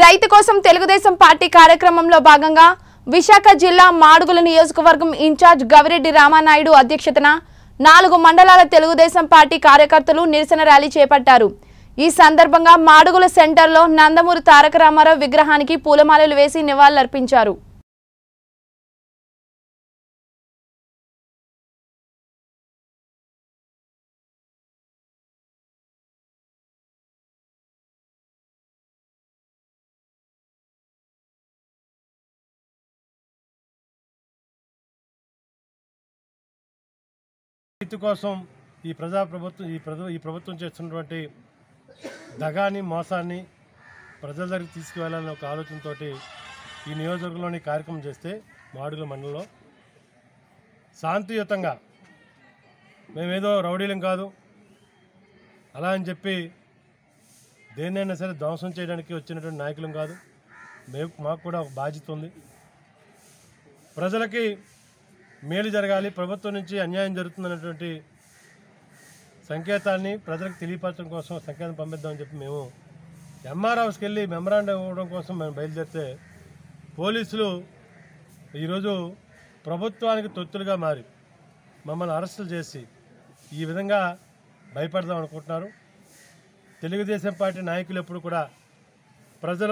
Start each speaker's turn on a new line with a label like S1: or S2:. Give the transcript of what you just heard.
S1: రైతు కోసం తెలుగుదేశం పార్టీ కార్యక్రమంలో భాగంగా విశాఖ జిల్లా మాడుగుల నియోజకవర్గం ఇన్ఛార్జ్ గవిరెడ్డి రామానాయుడు అధ్యక్షతన నాలుగు మండలాల తెలుగుదేశం పార్టీ కార్యకర్తలు నిరసన ర్యాలీ చేపట్టారు ఈ సందర్భంగా మాడుగుల సెంటర్లో నందమూరి తారక రామారావు
S2: విగ్రహానికి పూలమాలలు వేసి నివాళులర్పించారు భవిష్యత్తు కోసం ఈ ప్రజా ప్రభుత్వం ఈ
S3: ప్రజ ఈ ప్రభుత్వం చేస్తున్నటువంటి దగాని మోసాన్ని ప్రజల దగ్గరికి తీసుకువెళ్ళాలని ఒక ఆలోచనతో ఈ నియోజకవర్గంలోని కార్యక్రమం చేస్తే మాడుగుల మండలంలో శాంతియుతంగా మేమేదో రౌడీలం కాదు అలా అని చెప్పి దేన్నైనా సరే ధ్వంసం చేయడానికి వచ్చినటువంటి నాయకులం కాదు మేము మాకు కూడా ఒక బాధ్యత ఉంది ప్రజలకి మేలు జరగాలి ప్రభుత్వం నుంచి అన్యాయం జరుగుతుందన్నటువంటి సంకేతాన్ని ప్రజలకు తెలియపరచడం కోసం సంకేతం పంపిద్దామని చెప్పి మేము ఎంఆర్ హౌస్కి వెళ్ళి మెమరాండం ఇవ్వడం కోసం మేము బయలుదేరితే పోలీసులు ఈరోజు ప్రభుత్వానికి తొత్తులుగా మారి మమ్మల్ని అరెస్టులు చేసి ఈ విధంగా భయపడదాం అనుకుంటున్నారు తెలుగుదేశం పార్టీ నాయకులు ఎప్పుడు కూడా ప్రజలు